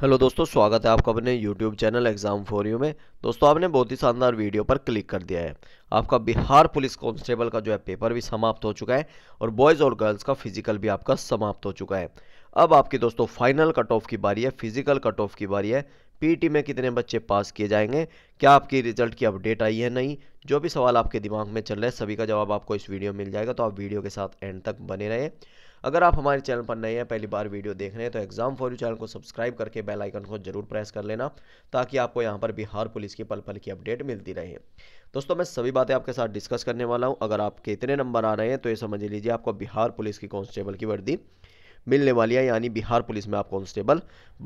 hello दोस्तों स्वागत है आपका अपने YouTube channel exam for you में दोस्तों आपने बहुत ही शानदार वीडियो पर क्लिक कर दिया है आपका बिहार पुलिस कांस्टेबल का जो है पेपर भी समाप्त हो चुका है और बॉयज़ और गर्ल्स का फिजिकल भी आपका समाप्त हो चुका है अब आपकी दोस्तों फाइनल कट ऑफ की बारी है फिजिकल कट ऑफ की बारी है पीटी में कितने बच्चे पास किए जाएंगे क्या आपकी रिजल्ट की अपडेट आई है नहीं जो भी सवाल आपके दिमाग में चल रहा है सभी का जवाब आपको इस वीडियो में मिल जाएगा तो आप वीडियो के साथ एंड तक बने रहें अगर आप हमारे चैनल पर नए हैं पहली बार वीडियो देख रहे हैं तो एग्जाम फॉर यू चैनल को सब्सक्राइब करके बेल आइकन को जरूर प्रेस कर लेना ताकि आपको यहाँ पर बिहार पुलिस की पल पल की अपडेट मिलती रहे दोस्तों मैं सभी बातें आपके साथ डिस्कस करने वाला हूँ अगर आपके इतने नंबर आ रहे हैं तो ये समझ लीजिए आपको बिहार पुलिस की कांस्टेबल की वर्दी मिलने वाली है यानी बिहार पुलिस में आप कॉन्स्टेबल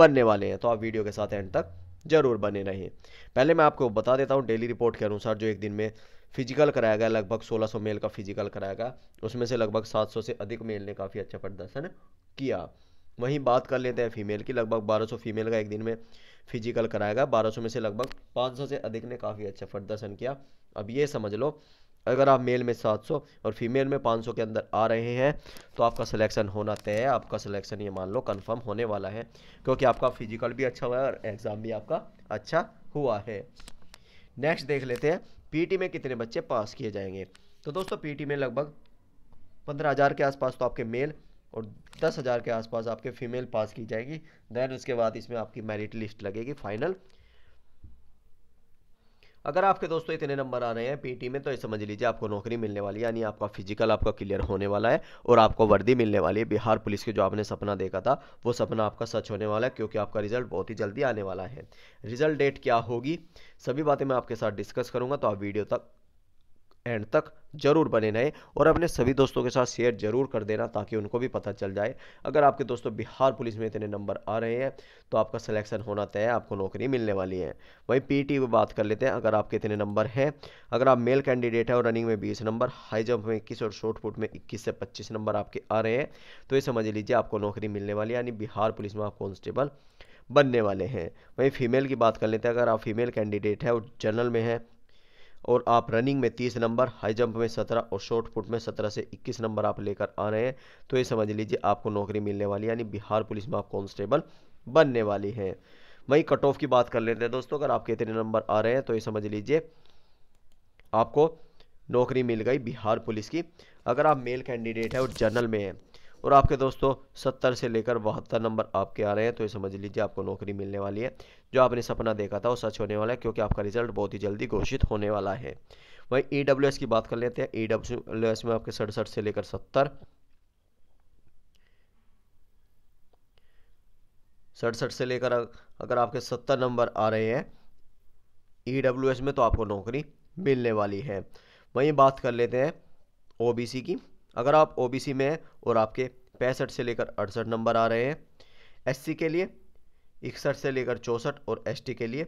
बनने वाले हैं तो आप वीडियो के साथ एंड तक ज़रूर बने रहें पहले मैं आपको बता देता हूँ डेली रिपोर्ट के अनुसार जो एक दिन में फिजिकल कराया गया लगभग 1600 मेल का फिजिकल कराया गया उसमें से लगभग 700 से अधिक मेल ने काफ़ी अच्छा प्रदर्शन किया वहीं बात कर लेते हैं फीमेल की लगभग 1200 फीमेल का एक दिन में फिजिकल कराया गया 1200 में से लगभग 500 से अधिक ने काफ़ी अच्छा प्रदर्शन किया अब ये समझ लो अगर आप मेल में 700 और फीमेल में 500 के अंदर आ रहे हैं तो आपका सिलेक्शन होना तय है आपका सिलेक्शन ये मान लो कंफर्म होने वाला है क्योंकि आपका फिजिकल भी अच्छा हुआ है और एग्ज़ाम भी आपका अच्छा हुआ है नेक्स्ट देख लेते हैं पीटी में कितने बच्चे पास किए जाएंगे तो दोस्तों पी में लगभग पंद्रह हज़ार के आसपास तो आपके मेल और दस हज़ार के आसपास आपके फीमेल पास की जाएगी दैन उसके बाद इसमें आपकी मेरिट लिस्ट लगेगी फाइनल अगर आपके दोस्तों इतने नंबर आ रहे हैं पीटी में तो ये समझ लीजिए आपको नौकरी मिलने वाली है यानी आपका फिजिकल आपका क्लियर होने वाला है और आपको वर्दी मिलने वाली है बिहार पुलिस के जो आपने सपना देखा था वो सपना आपका सच होने वाला है क्योंकि आपका रिजल्ट बहुत ही जल्दी आने वाला है रिजल्ट डेट क्या होगी सभी बातें मैं आपके साथ डिस्कस करूँगा तो आप वीडियो तक एंड तक जरूर बने रहें और अपने सभी दोस्तों के साथ शेयर जरूर कर देना ताकि उनको भी पता चल जाए अगर आपके दोस्तों बिहार पुलिस में इतने नंबर आ रहे हैं तो आपका सिलेक्शन होना तय है आपको नौकरी मिलने वाली है वहीं पीटी में बात कर लेते हैं अगर आपके इतने नंबर हैं अगर आप मेल कैंडिडेट हैं और रनिंग में बीस नंबर हाई जंप में इक्कीस और शॉर्ट फुट में इक्कीस से पच्चीस नंबर आपके आ रहे हैं तो ये समझ लीजिए आपको नौकरी मिलने वाली है यानी बिहार पुलिस में आप कॉन्स्टेबल बनने वाले हैं वहीं फीमेल की बात कर लेते हैं अगर आप फीमेल कैंडिडेट है और जनरल में हैं और आप रनिंग में तीस नंबर हाई जंप में सत्रह और शॉर्ट पुट में सत्रह से इक्कीस नंबर आप लेकर आ रहे हैं तो ये समझ लीजिए आपको नौकरी मिलने वाली यानी बिहार पुलिस में आप कॉन्स्टेबल बनने वाली हैं वहीं कट ऑफ की बात कर लेते हैं दोस्तों अगर आपके इतने नंबर आ रहे हैं तो ये समझ लीजिए आपको नौकरी मिल गई बिहार पुलिस की अगर आप मेल कैंडिडेट है और जनरल में हैं और आपके दोस्तों सत्तर से लेकर बहत्तर नंबर आपके आ रहे हैं तो ये समझ लीजिए आपको नौकरी मिलने वाली है जो आपने सपना देखा था वो सच होने वाला है क्योंकि आपका रिजल्ट बहुत ही जल्दी घोषित होने वाला है वहीं ई की बात कर लेते हैं ई में आपके सड़सठ से लेकर सत्तर सड़सठ से लेकर अगर आपके सत्तर नंबर आ रहे हैं ई में तो आपको नौकरी मिलने वाली है वहीं बात कर लेते हैं ओबीसी की अगर आप सी में हैं और आपके पैंसठ से लेकर अड़सठ नंबर आ रहे हैं सी के लिए इकसठ से लेकर चौंसठ और टी के लिए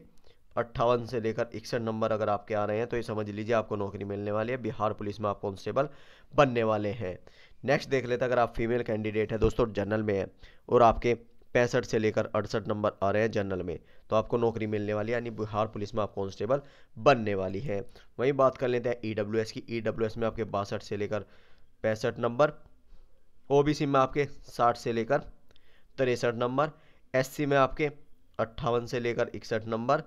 अट्ठावन से लेकर इकसठ नंबर अगर आपके आ रहे हैं तो ये समझ लीजिए आपको नौकरी मिलने वाली है बिहार पुलिस में आप कॉन्स्टेबल बनने वाले हैं नेक्स्ट देख लेते अगर आप फीमेल कैंडिडेट है दोस्तों जनरल में है और आपके पैंसठ से लेकर अड़सठ नंबर आ रहे हैं जनरल में तो आपको नौकरी मिलने वाली है यानी बिहार पुलिस में आप कॉन्स्टेबल बनने वाली है वहीं बात कर लेते हैं ई e की ई e में आपके बासठ से लेकर पैंसठ नंबर ओबीसी में आपके साठ से लेकर तिरसठ नंबर एससी में आपके अट्ठावन से लेकर इकसठ नंबर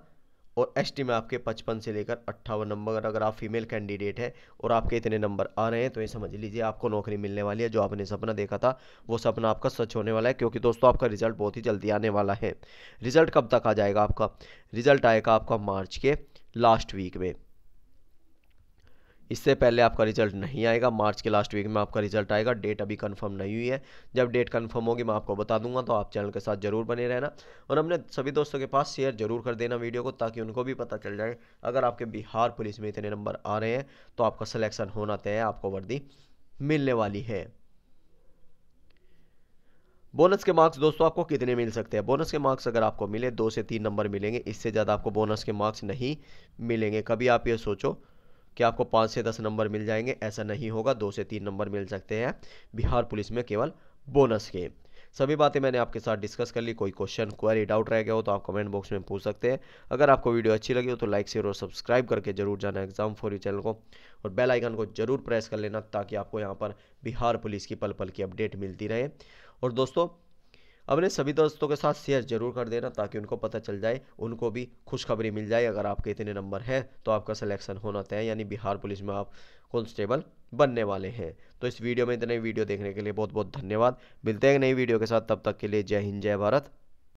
और एसटी में आपके पचपन से लेकर अट्ठावन नंबर अगर आप फीमेल कैंडिडेट है और आपके इतने नंबर आ रहे हैं तो ये समझ लीजिए आपको नौकरी मिलने वाली है जो आपने सपना देखा था वो सपना आपका सच होने वाला है क्योंकि दोस्तों आपका रिजल्ट बहुत ही जल्दी आने वाला है रिजल्ट कब तक आ जाएगा आपका रिजल्ट आएगा आपका मार्च के लास्ट वीक में इससे पहले आपका रिजल्ट नहीं आएगा मार्च के लास्ट वीक में आपका रिजल्ट आएगा डेट अभी कंफर्म नहीं हुई है जब डेट कंफर्म होगी मैं आपको बता दूंगा तो आप चैनल के साथ जरूर बने रहना और अपने सभी दोस्तों के पास शेयर जरूर कर देना वीडियो को ताकि उनको भी पता चल जाए अगर आपके बिहार पुलिस में इतने नंबर आ रहे हैं तो आपका सलेक्शन होना तय है आपको वर्दी मिलने वाली है बोनस के मार्क्स दोस्तों आपको कितने मिल सकते हैं बोनस के मार्क्स अगर आपको मिले दो से तीन नंबर मिलेंगे इससे ज़्यादा आपको बोनस के मार्क्स नहीं मिलेंगे कभी आप ये सोचो कि आपको पाँच से दस नंबर मिल जाएंगे ऐसा नहीं होगा दो से तीन नंबर मिल सकते हैं बिहार पुलिस में केवल बोनस के सभी बातें मैंने आपके साथ डिस्कस कर ली कोई क्वेश्चन क्वेरी डाउट रह गया हो तो आप कमेंट बॉक्स में पूछ सकते हैं अगर आपको वीडियो अच्छी लगी हो तो लाइक शेयर और सब्सक्राइब करके जरूर जाना एग्जाम फॉर यू चैनल को और बेल आइकन को जरूर प्रेस कर लेना ताकि आपको यहाँ पर बिहार पुलिस की पल पल की अपडेट मिलती रहे और दोस्तों अपने सभी दोस्तों के साथ शेयर जरूर कर देना ताकि उनको पता चल जाए उनको भी खुशखबरी मिल जाए अगर आपके इतने नंबर हैं तो आपका सिलेक्शन होना तय यानी बिहार पुलिस में आप कॉन्स्टेबल बनने वाले हैं तो इस वीडियो में इतने वीडियो देखने के लिए बहुत बहुत धन्यवाद मिलते हैं नई वीडियो के साथ तब तक के लिए जय हिंद जय भारत